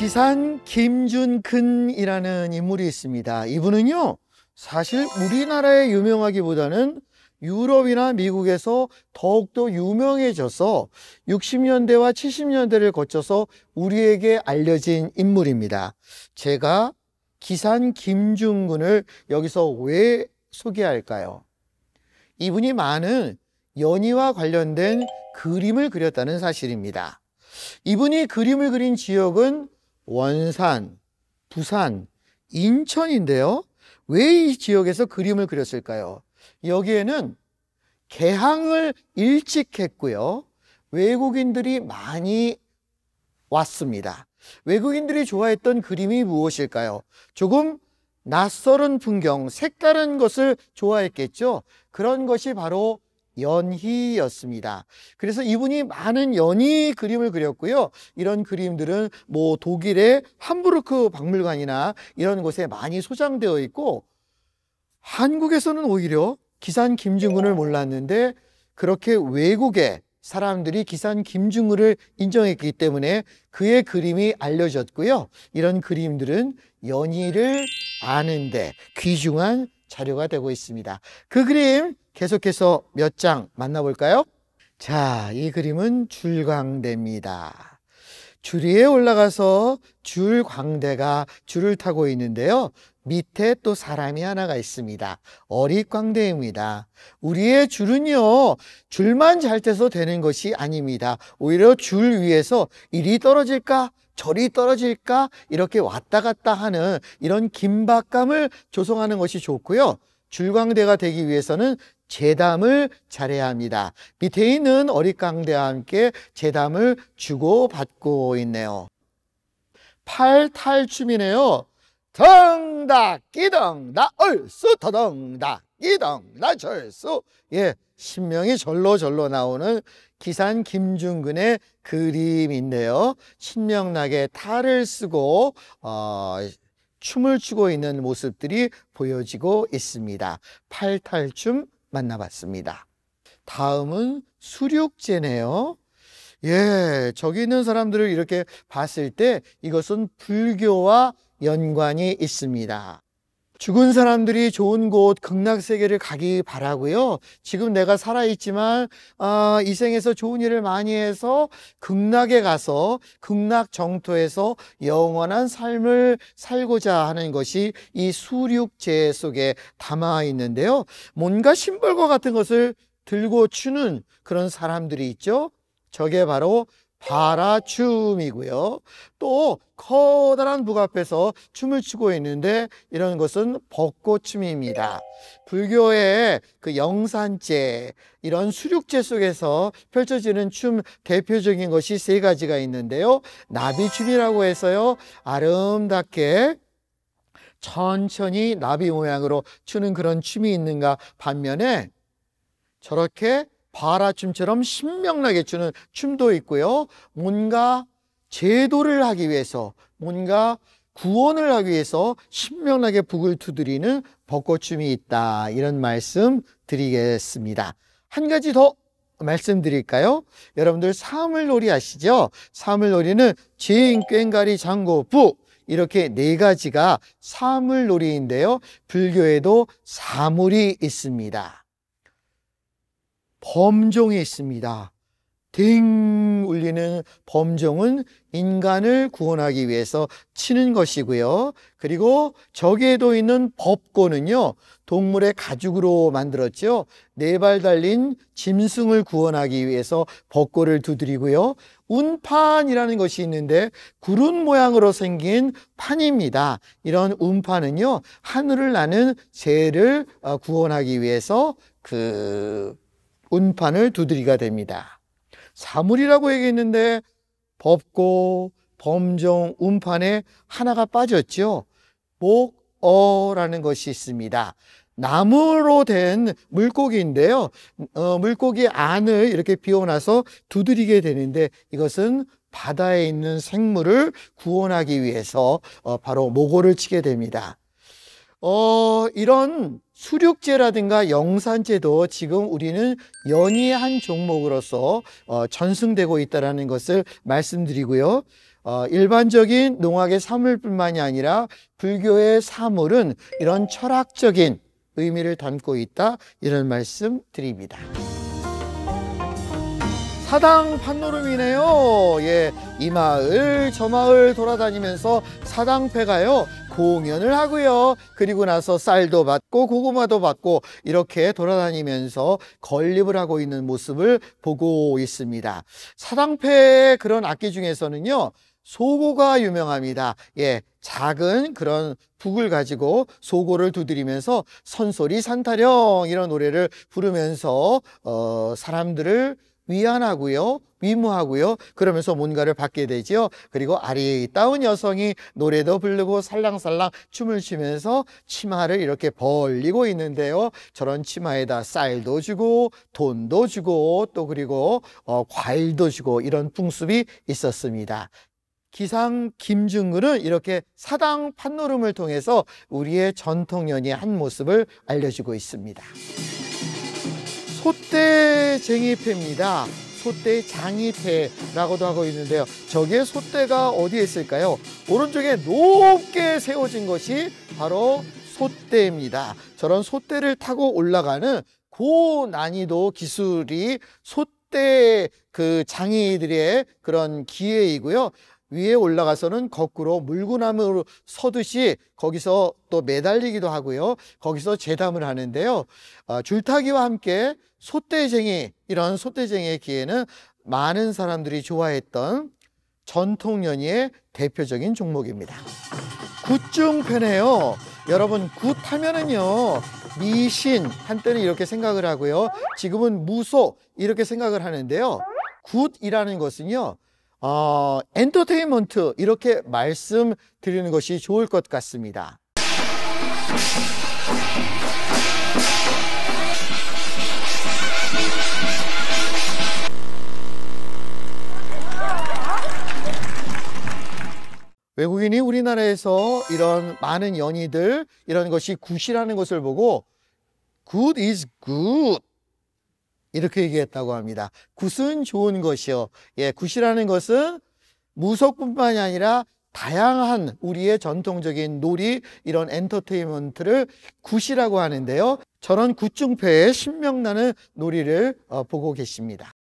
기산 김준근이라는 인물이 있습니다. 이분은요, 사실 우리나라에 유명하기보다는 유럽이나 미국에서 더욱더 유명해져서 60년대와 70년대를 거쳐서 우리에게 알려진 인물입니다. 제가 기산 김준근을 여기서 왜 소개할까요? 이분이 많은 연희와 관련된 그림을 그렸다는 사실입니다. 이분이 그림을 그린 지역은 원산, 부산, 인천인데요. 왜 이 지역에서 그림을 그렸을까요? 여기에는 개항을 일찍 했고요. 외국인들이 많이 왔습니다. 외국인들이 좋아했던 그림이 무엇일까요? 조금 낯설은 풍경, 색다른 것을 좋아했겠죠. 그런 것이 바로 연희였습니다. 그래서 이분이 많은 연희 그림을 그렸고요. 이런 그림들은 뭐 독일의 함부르크 박물관이나 이런 곳에 많이 소장되어 있고 한국에서는 오히려 기산 김중훈을 몰랐는데 그렇게 외국의 사람들이 기산 김중우을 인정했기 때문에 그의 그림이 알려졌고요. 이런 그림들은 연희를 아는데 귀중한 자료가 되고 있습니다. 그 그림 계속해서 몇 장 만나볼까요? 자, 이 그림은 줄광대입니다. 줄 위에 올라가서 줄광대가 줄을 타고 있는데요. 밑에 또 사람이 하나가 있습니다. 어릿광대입니다. 우리의 줄은요, 줄만 잘 떼서 되는 것이 아닙니다. 오히려 줄 위에서 일이 떨어질까? 절이 떨어질까 이렇게 왔다 갔다 하는 이런 긴박감을 조성하는 것이 좋고요. 줄광대가 되기 위해서는 재담을 잘해야 합니다. 밑에 있는 어릿광대와 함께 재담을 주고 받고 있네요. 팔탈춤이네요. 덩다 끼덩다 얼쑤 더덩다 이당 나철수 예 신명이 절로 절로 나오는 기산 김중근의 그림인데요 신명나게 탈을 쓰고 어, 춤을 추고 있는 모습들이 보여지고 있습니다 팔탈춤 만나봤습니다 다음은 수륙제네요 예, 저기 있는 사람들을 이렇게 봤을 때 이것은 불교와 연관이 있습니다. 죽은 사람들이 좋은 곳 극락 세계를 가기 바라고요. 지금 내가 살아 있지만 아, 이 생에서 좋은 일을 많이 해서 극락에 가서 극락 정토에서 영원한 삶을 살고자 하는 것이 이 수륙제 속에 담아 있는데요. 뭔가 심벌과 같은 것을 들고 추는 그런 사람들이 있죠. 저게 바로 바라춤이고요. 또 커다란 북 앞에서 춤을 추고 있는데 이런 것은 벚꽃춤입니다. 불교의 그 영산제 이런 수륙제 속에서 펼쳐지는 춤 대표적인 것이 세 가지가 있는데요. 나비춤이라고 해서요. 아름답게 천천히 나비 모양으로 추는 그런 춤이 있는가 반면에 저렇게 바라춤처럼 신명나게 추는 춤도 있고요. 뭔가 제도를 하기 위해서 뭔가 구원을 하기 위해서 신명나게 북을 두드리는 벚꽃춤이 있다. 이런 말씀 드리겠습니다. 한 가지 더 말씀드릴까요? 여러분들 사물놀이 아시죠? 사물놀이는 지인, 꽹가리, 장고부 이렇게 네 가지가 사물놀이인데요. 불교에도 사물이 있습니다. 범종이 있습니다. 댕 울리는 범종은 인간을 구원하기 위해서 치는 것이고요. 그리고 저기에도 있는 법고는요. 동물의 가죽으로 만들었죠. 네 발 달린 짐승을 구원하기 위해서 법고를 두드리고요. 운판이라는 것이 있는데 구름 모양으로 생긴 판입니다. 이런 운판은요. 하늘을 나는 죄를 어, 구원하기 위해서 그 운판을 두드리가 됩니다. 사물이라고 얘기했는데 법고, 범종, 운판에 하나가 빠졌죠. 목, 어라는 것이 있습니다. 나무로 된 물고기인데요. 어, 물고기 안을 이렇게 비워놔서 두드리게 되는데 이것은 바다에 있는 생물을 구원하기 위해서 어, 바로 모고를 치게 됩니다. 어, 이런 수륙제라든가 영산제도 지금 우리는 연이의 한 종목으로서 어, 전승되고 있다는 것을 말씀드리고요. 어, 일반적인 농학의 사물뿐만이 아니라 불교의 사물은 이런 철학적인 의미를 담고 있다 이런 말씀 드립니다. 사당 판노름이네요. 예, 이 마을 저 마을 돌아다니면서 사당패가요 공연을 하고요. 그리고 나서 쌀도 받고 고구마도 받고 이렇게 돌아다니면서 건립을 하고 있는 모습을 보고 있습니다. 사당패의 그런 악기 중에서는요. 소고가 유명합니다. 예, 작은 그런 북을 가지고 소고를 두드리면서 선소리 산타령 이런 노래를 부르면서 어 사람들을 위안하고요. 위무하고요. 그러면서 뭔가를 받게 되지요. 그리고 아리따운 여성이 노래도 부르고 살랑살랑 춤을 추면서 치마를 이렇게 벌리고 있는데요. 저런 치마에다 쌀도 주고 돈도 주고 또 그리고 어, 과일도 주고 이런 풍습이 있었습니다. 기상 김중근은 이렇게 사당 판노름을 통해서 우리의 전통연의 한 모습을 알려주고 있습니다. 소떼쟁이패입니다. 소떼 장이패라고도 하고 있는데요. 저게 소떼가 어디에 있을까요? 오른쪽에 높게 세워진 것이 바로 소떼입니다. 저런 소떼를 타고 올라가는 고난이도 기술이 소떼 그 장애인들의 그런 기회이고요. 위에 올라가서는 거꾸로 물구나무로 서듯이 거기서 또 매달리기도 하고요. 거기서 재담을 하는데요. 아, 줄타기와 함께 소떼쟁이 이런 소떼쟁이의 기에는 많은 사람들이 좋아했던 전통 연희의 대표적인 종목입니다. 굿중편에요. 여러분 굿 하면은요 미신 한때는 이렇게 생각을 하고요. 지금은 무소 이렇게 생각을 하는데요. 굿이라는 것은요 어, 엔터테인먼트 이렇게 말씀드리는 것이 좋을 것 같습니다. 외국인이 우리나라에서 이런 많은 연희들 이런 것이 굿이라는 것을 보고 굿 o o d is good 이렇게 얘기했다고 합니다. 굿은 좋은 것이요. 예, 굿이라는 것은 무속뿐만이 아니라 다양한 우리의 전통적인 놀이 이런 엔터테인먼트를 굿이라고 하는데요. 저런 굿중패의 신명나는 놀이를 어, 보고 계십니다.